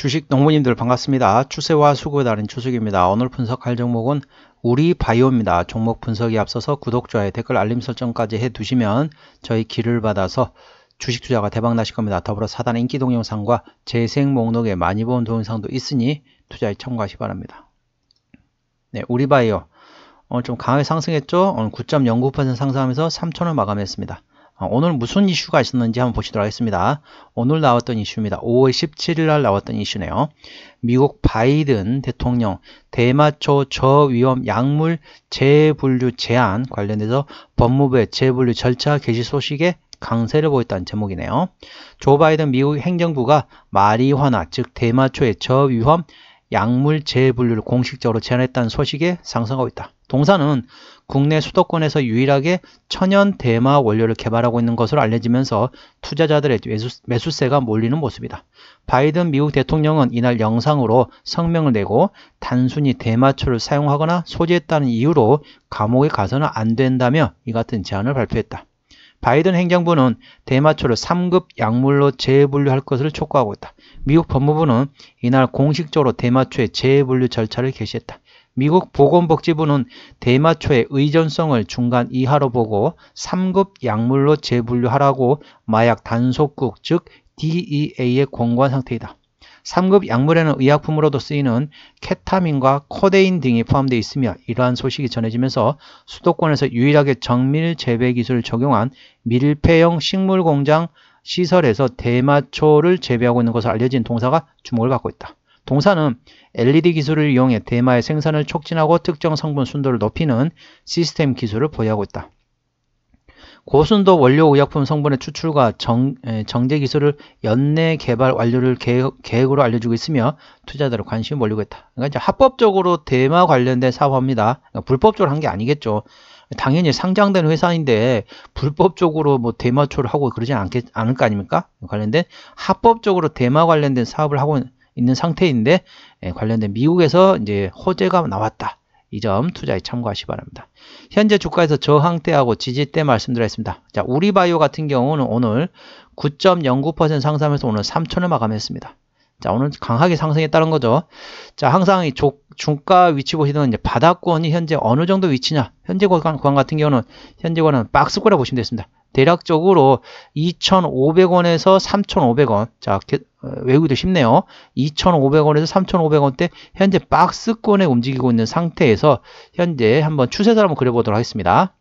주식 농부님들 반갑습니다. 추세와 수고에 다른 추석입니다. 오늘 분석할 종목은 우리 바이오입니다. 종목 분석에 앞서서 구독자에 댓글 알림 설정까지 해두시면 저희 길을 받아서 주식 투자가 대박 나실 겁니다. 더불어 사단 인기 동영상과 재생 목록에 많이 본 동영상도 있으니 투자에 참고하시 바랍니다. 네, 우리 바이오 오늘 좀 강하게 상승했죠? 오늘 9.09% 상승하면서 3천원 마감했습니다. 어, 오늘 무슨 이슈가 있었는지 한번 보시도록 하겠습니다. 오늘 나왔던 이슈입니다. 5월 17일 날 나왔던 이슈네요. 미국 바이든 대통령 대마초 저위험 약물 재분류 제한 관련해서 법무부의 재분류 절차 개시 소식에 강세를 보였다는 제목이네요. 조 바이든 미국 행정부가 마리화나 즉 대마초의 저위험 약물 재분류를 공식적으로 제안했다는 소식에 상승하고 있다. 동산은 국내 수도권에서 유일하게 천연 대마 원료를 개발하고 있는 것으로 알려지면서 투자자들의 매수세가 몰리는 모습이다. 바이든 미국 대통령은 이날 영상으로 성명을 내고 단순히 대마초를 사용하거나 소지했다는 이유로 감옥에 가서는 안 된다며 이 같은 제안을 발표했다. 바이든 행정부는 대마초를 3급 약물로 재분류할 것을 촉구하고 있다. 미국 법무부는 이날 공식적으로 대마초의 재분류 절차를 개시했다. 미국 보건복지부는 대마초의 의존성을 중간 이하로 보고 3급 약물로 재분류하라고 마약 단속국 즉 DEA의 권고한 상태이다. 3급 약물에는 의약품으로도 쓰이는 케타민과 코데인 등이 포함되어 있으며 이러한 소식이 전해지면서 수도권에서 유일하게 정밀 재배 기술을 적용한 밀폐형 식물 공장 시설에서 대마초를 재배하고 있는 것으로 알려진 동사가 주목을 받고 있다. 동사는 LED 기술을 이용해 대마의 생산을 촉진하고 특정 성분 순도를 높이는 시스템 기술을 보유하고 있다. 고순도 원료 의약품 성분의 추출과 정, 제 기술을 연내 개발 완료를 계획, 으로 알려주고 있으며 투자자들 관심을 몰리고 있다. 그러니까 이제 합법적으로 대마 관련된 사업입니다. 그러니까 불법적으로 한 게 아니겠죠. 당연히 상장된 회사인데 불법적으로 뭐 대마초를 하고 그러진 않겠, 않을 거 아닙니까? 관련된 합법적으로 대마 관련된 사업을 하고 있는 있는 상태인데 예, 관련된 미국에서 이제 호재가 나왔다. 이 점 투자에 참고하시 기 바랍니다. 현재 주가에서 저항대하고 지지대 말씀드렸습니다. 자, 우리바이오 같은 경우는 오늘 9.09% 상승하면서 오늘 3천을 마감했습니다. 자, 오늘 강하게 상승했다는 거죠. 자, 항상 이 조, 중가 위치 보시면 이제 바닥권이 현재 어느 정도 위치냐. 현재 구간 같은 경우는 현재 구간은 박스권이라고 보시면 되겠습니다. 대략적으로 2,500원에서 3,500원 자 어, 외우기도 쉽네요 2,500원에서 3,500원대 현재 박스권에 움직이고 있는 상태에서 현재 한번 추세선 한번 그려보도록 하겠습니다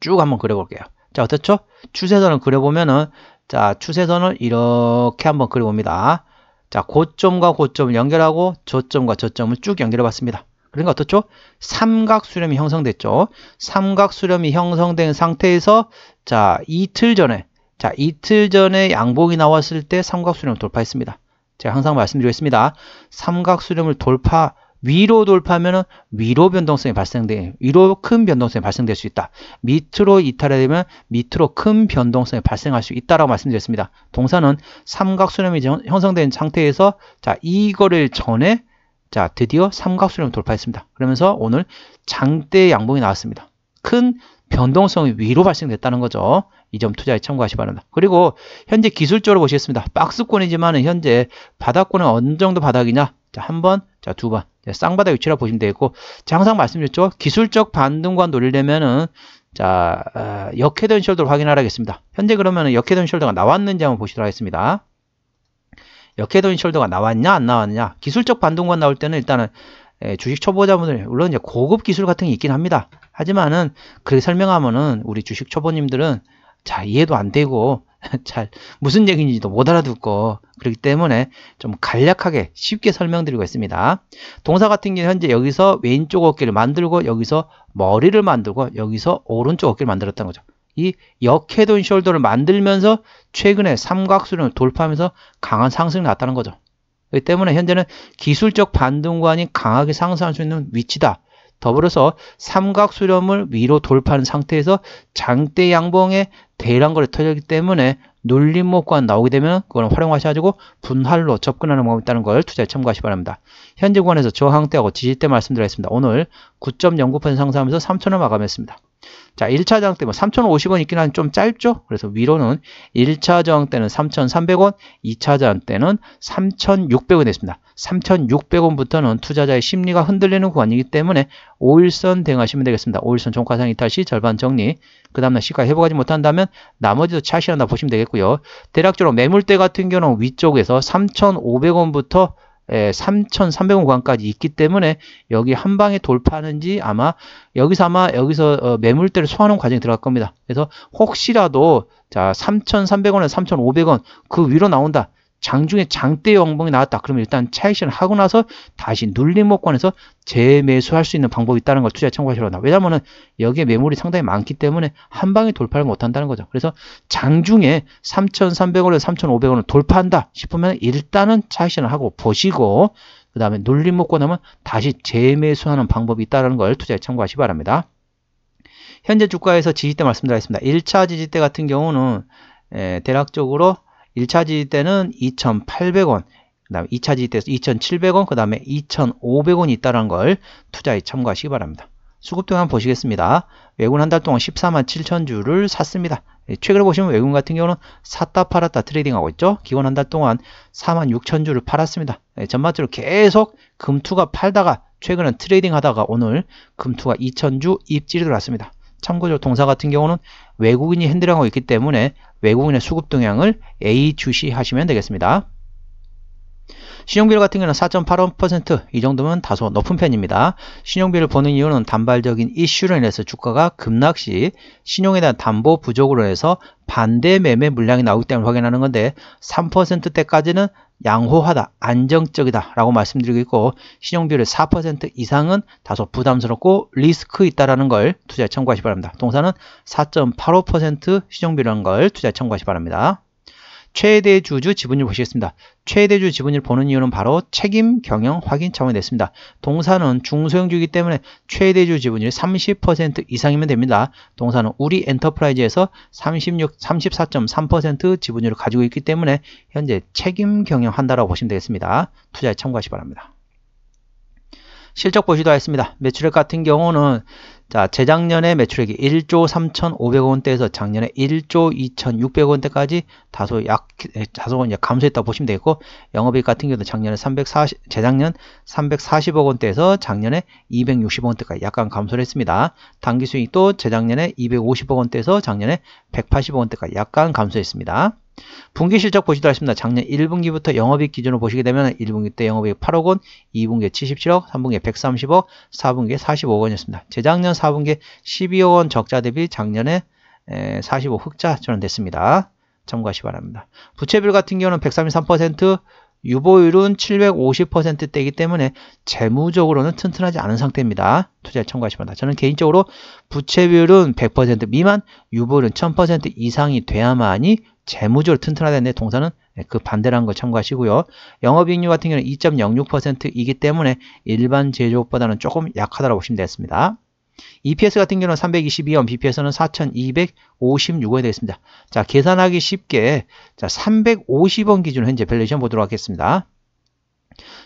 쭉 한번 그려볼게요 자 어떻죠 추세선을 그려보면은 자 추세선을 이렇게 한번 그려봅니다 자 고점과 고점을 연결하고 저점과 저점을 쭉 연결해 봤습니다 그러니까 어떻죠? 삼각수렴이 형성됐죠. 삼각수렴이 형성된 상태에서 자, 이틀 전에 자, 이틀 전에 양봉이 나왔을 때 삼각수렴을 돌파했습니다. 제가 항상 말씀드리겠습니다 삼각수렴을 돌파 위로 돌파하면 위로 변동성이 발생돼 위로 큰 변동성이 발생될 수 있다. 밑으로 이탈되면 밑으로 큰 변동성이 발생할 수 있다라고 말씀드렸습니다. 동사는 삼각수렴이 형성된 상태에서 자 이거를 전에 자 드디어 삼각수렴 돌파했습니다. 그러면서 오늘 장대 양봉이 나왔습니다. 큰 변동성이 위로 발생됐다는 거죠. 이 점 투자에 참고하시 기 바랍니다. 그리고 현재 기술적으로 보시겠습니다. 박스권이지만 현재 바닥권은 어느 정도 바닥이냐? 자, 한 번, 자, 두 번. 자, 쌍바닥 위치라 고 보시면 되겠고, 자, 항상 말씀드렸죠. 기술적 반등과 노리려면은 자, 어, 역회전 숄더를 확인하라겠습니다. 현재 그러면 역회전 숄더가 나왔는지 한번 보시도록 하겠습니다. 역회전 숄더가 나왔냐, 안 나왔냐. 기술적 반동과 나올 때는 일단은 예, 주식 초보자분들 물론 이제 고급 기술 같은 게 있긴 합니다. 하지만은 그렇게 설명하면은 우리 주식 초보님들은 잘 이해도 안 되고 잘 무슨 얘기인지도 못 알아듣고 그렇기 때문에 좀 간략하게 쉽게 설명드리고 있습니다. 동사 같은 경우 현재 여기서 왼쪽 어깨를 만들고 여기서 머리를 만들고 여기서 오른쪽 어깨를 만들었다는 거죠. 이역해돈 숄더를 만들면서 최근에 삼각수련을 돌파하면서 강한 상승이 났다는 거죠. 그렇기 때문에 현재는 기술적 반등관이 강하게 상승할 수 있는 위치다. 더불어서 삼각수렴을 위로 돌파하는 상태에서 장대 양봉에 대량 거래 터졌기 때문에 눌림목관 나오게 되면 그걸 활용하셔가지고 분할로 접근하는 방법이 있다는 걸 투자에 참고하시 기 바랍니다. 현재 구간에서 저항대하고 지지대 말씀드렸습니다. 오늘 9.09% 상승하면서 3천원 마감했습니다. 자, 1차 저항 때뭐 3,050원 있긴 한 좀 짧죠? 그래서 위로는 1차 저항 때는 3,300원, 2차 저항 때는 3,600원 됐습니다. 3,600원부터는 투자자의 심리가 흔들리는 구간이기 때문에 5일선 대응하시면 되겠습니다. 5일선 종가상 이탈 시 절반 정리, 그 다음날 시가 회복하지 못한다면 나머지도 차시한다 보시면 되겠고요. 대략적으로 매물대 같은 경우는 위쪽에서 3,500원부터 예, 3,300원 구간까지 있기 때문에 여기 한 방에 돌파하는지 아마 여기서 아마 여기서 어, 매물대를 소화하는 과정이 들어갈 겁니다. 그래서 혹시라도 자 3,300원에서 3,500원 그 위로 나온다. 장 중에 장대 영봉이 나왔다. 그러면 일단 차익실현 하고 나서 다시 눌림목관에서 재매수할 수 있는 방법이 있다는 걸 투자 참고하시라고 합니다. 왜냐하면 여기에 매물이 상당히 많기 때문에 한 방에 돌파를 못 한다는 거죠. 그래서 장 중에 3,300원에서 3,500원을 돌파한다 싶으면 일단은 차익실현 하고 보시고 그 다음에 눌림목관 하면 다시 재매수하는 방법이 있다는 걸 투자에 참고하시기 바랍니다. 현재 주가에서 지지대 말씀드리겠습니다. 1차 지지대 같은 경우는 예, 대략적으로 1차 지지 때는 2,800원, 그 다음에 2차 지지 때에서 2,700원, 그 다음에 2,500원이 있다는 걸 투자에 참고하시기 바랍니다. 수급 동향 보시겠습니다. 외국은 한달 동안 14만 7천 주를 샀습니다. 예, 최근에 보시면 외국인 같은 경우는 샀다 팔았다 트레이딩하고 있죠. 기관 한달 동안 4만 6천 주를 팔았습니다. 예, 전반적으로 계속 금투가 팔다가 최근은 트레이딩하다가 오늘 금투가 2천 주 입질이 들어왔습니다. 참고적으로 동사 같은 경우는 외국인이 핸들링하고 있기 때문에 외국인의 수급 동향을 A 주시하시면 되겠습니다. 신용비율 같은 경우는 4.85%이 정도면 다소 높은 편입니다. 신용비를 보는 이유는 단발적인 이슈로 인해서 주가가 급락 시 신용에 대한 담보 부족으로 해서 반대 매매 물량이 나오기 때문에 확인하는 건데 3%대까지는 양호하다, 안정적이다 라고 말씀드리고 있고 신용비율의 4% 이상은 다소 부담스럽고 리스크 있다라는 걸 투자에 참고하시 기 바랍니다. 동사는 4.85% 신용비라는 걸 투자에 참고하시 기 바랍니다. 최대 주주 지분율 보시겠습니다. 최대 주 지분율 보는 이유는 바로 책임 경영 확인 차원이 됐습니다. 동사는 중소형주이기 때문에 최대 주 지분율 30% 이상이면 됩니다. 동사는 우리 엔터프라이즈에서 36, 34.3% 지분율을 가지고 있기 때문에 현재 책임 경영한다라고 보시면 되겠습니다. 투자에 참고하시 기 바랍니다. 실적 보시도 하겠습니다. 매출액 같은 경우는 자, 재작년에 매출액이 1조 3,500원대에서 작년에 1조 2,600원대까지 다소 약, 다소 이제 감소했다 보시면 되겠고, 영업이익 같은 경우도 작년에 340, 재작년 340억 원대에서 작년에 260억 원대까지 약간 감소를 했습니다. 단기 수익도 재작년에 250억 원대에서 작년에 180억 원대까지 약간 감소했습니다. 분기 실적 보시다시피 작년 1분기부터 영업이익 기준으로 보시게 되면 1분기 때 영업이익 8억 원, 2분기에 77억, 3분기에 130억, 4분기에 45억 원이었습니다. 재작년 4분기에 12억 원 적자 대비 작년에 45억 흑자 전환됐습니다. 참고하시 바랍니다. 부채비율 같은 경우는 133%, 유보율은 750%대이기 때문에 재무적으로는 튼튼하지 않은 상태입니다. 투자에 청구하시면 저는 개인적으로 부채비율은 100% 미만, 유보율은 1000% 이상이 돼야만이 재무적으로 튼튼하다는데 동사는 예, 그 반대라는 걸 참고하시고요. 영업이익률 같은 경우는 2.06%이기 때문에 일반 제조업보다는 조금 약하다고 보시면 되겠습니다. EPS 같은 경우는 322원, BPS는 4,256원이 되겠습니다. 자, 계산하기 쉽게 자 350원 기준 현재 밸류이션 보도록 하겠습니다.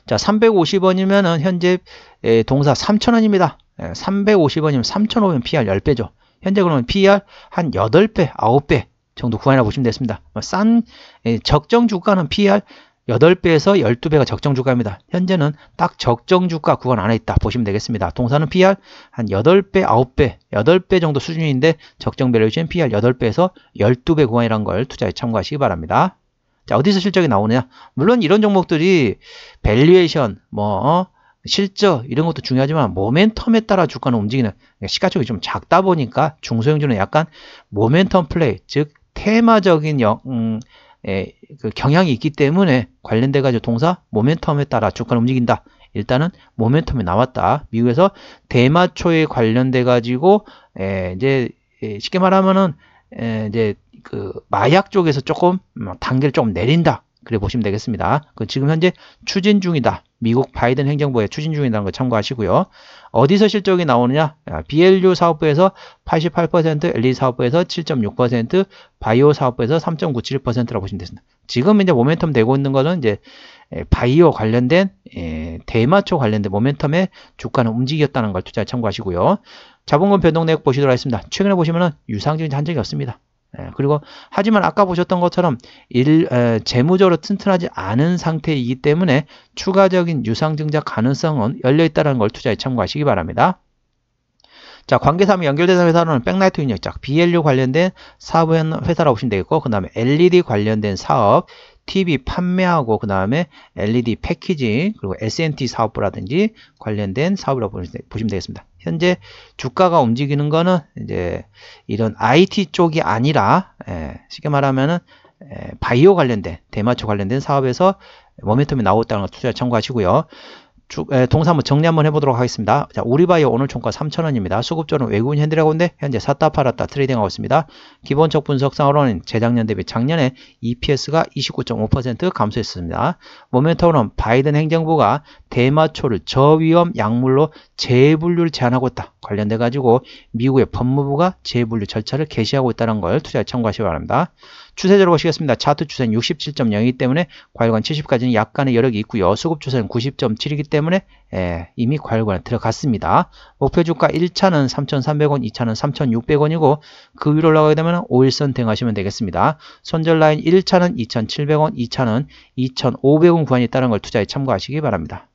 자, 350원이면은 현재 예, 동사 3,000원입니다. 350원이면 예, 3,500원 PR 10배죠. 현재 그러면 PR 한 8배, 9배 정도 구간이라고 보시면 되겠습니다. 싼 예, 적정 주가는 PR 8배에서 12배가 적정 주가입니다. 현재는 딱 적정 주가 구간 안에 있다 보시면 되겠습니다. 동사는 PR 한 8배, 9배, 8배 정도 수준인데 적정 밸류에이션 PR 8배에서 12배 구간이라는걸 투자에 참고하시기 바랍니다. 자, 어디서 실적이 나오느냐? 물론 이런 종목들이 밸류에이션, 뭐 어, 실적 이런 것도 중요하지만 모멘텀에 따라 주가는 움직이는 시가총이좀 작다 보니까 중소형주는 약간 모멘텀 플레이, 즉 테마적인 영, 음, 에, 예, 그 경향이 있기 때문에 관련돼 가지고 동사 모멘텀에 따라 주가 움직인다. 일단은 모멘텀이 나왔다. 미국에서 대마초에 관련돼 가지고 에, 예, 이제 에, 예, 쉽게 말하면은 에, 이제 그 마약 쪽에서 조금 음, 단계를 조금 내린다. 그래 보시면 되겠습니다. 그 지금 현재 추진 중이다. 미국 바이든 행정부에 추진 중이라는 걸 참고하시고요. 어디서 실적이 나오느냐? BLU 사업부에서 88%, LE 사업부에서 7.6%, 바이오 사업부에서 3.97%라고 보시면 되습니다. 지금 이제 모멘텀 되고 있는 거는 이제 예, 바이오 관련된 예, 대마초 관련된 모멘텀의 주가는 움직였다는 걸 투자에 참고하시고요. 자본금 변동 내역 보시도록 하겠습니다. 최근에 보시면은 유상증자 한 적이 없습니다. 예, 그리고 하지만 아까 보셨던 것처럼 일, 에, 재무적으로 튼튼하지 않은 상태이기 때문에 추가적인 유상증자 가능성은 열려있다는 걸 투자에 참고하시기 바랍니다. 자, 관계사면 연결대상 회사로는 백라이트 인역작 BLU 관련된 사업 회사라고 보시면 되겠고, 그 다음에 LED 관련된 사업, TV 판매하고, 그 다음에 LED 패키지, 그리고 S&T 사업부라든지 관련된 사업이라고 보시면 되겠습니다. 현재 주가가 움직이는 거는 이제 이런 IT 쪽이 아니라 예, 쉽게 말하면은 예, 바이오 관련된 대마초 관련된 사업에서 모멘텀이 나왔다는 걸 투자 참고하시고요. 주, 에, 동사문 정리 한번 해보도록 하겠습니다. 자, 우리바이오 오늘 총가 3,000원입니다. 수급조는 외국인 핸드라고인데 현재 샀다 팔았다 트레이딩하고 있습니다. 기본적 분석상으로는 재작년 대비 작년에 EPS가 29.5% 감소했습니다. 모멘텀은 바이든 행정부가 대마초를 저위험 약물로 재분류를 제한하고 있다. 관련돼 가지고 미국의 법무부가 재분류 절차를 개시하고 있다는 걸 투자에 참고하시기 바랍니다. 추세적으로 보시겠습니다. 차트 추세는 67.0이기 때문에 과일관 70까지는 약간의 여력이 있고요. 수급 추세는 90.7이기 때문에 때문에 예, 이미 과열관에 들어갔습니다. 목표 주가 1차는 3,300원, 2차는 3,600원이고 그 위로 올라가게 되면 5일 선택하시면 되겠습니다. 손절 라인 1차는 2,700원, 2차는 2,500원 구간이 있다는 걸 투자에 참고하시기 바랍니다.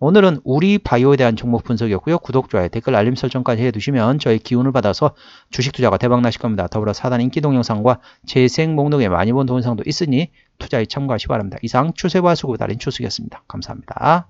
오늘은 우리 바이오에 대한 종목 분석이었고요. 구독, 좋아요, 댓글, 알림 설정까지 해두시면 저희 기운을 받아서 주식 투자가 대박나실 겁니다. 더불어 사단 인기 동영상과 재생 목록에 많이 본 동영상도 있으니 투자에 참고하시기 바랍니다. 이상 추세와 수급 달인 추수였습니다. 감사합니다.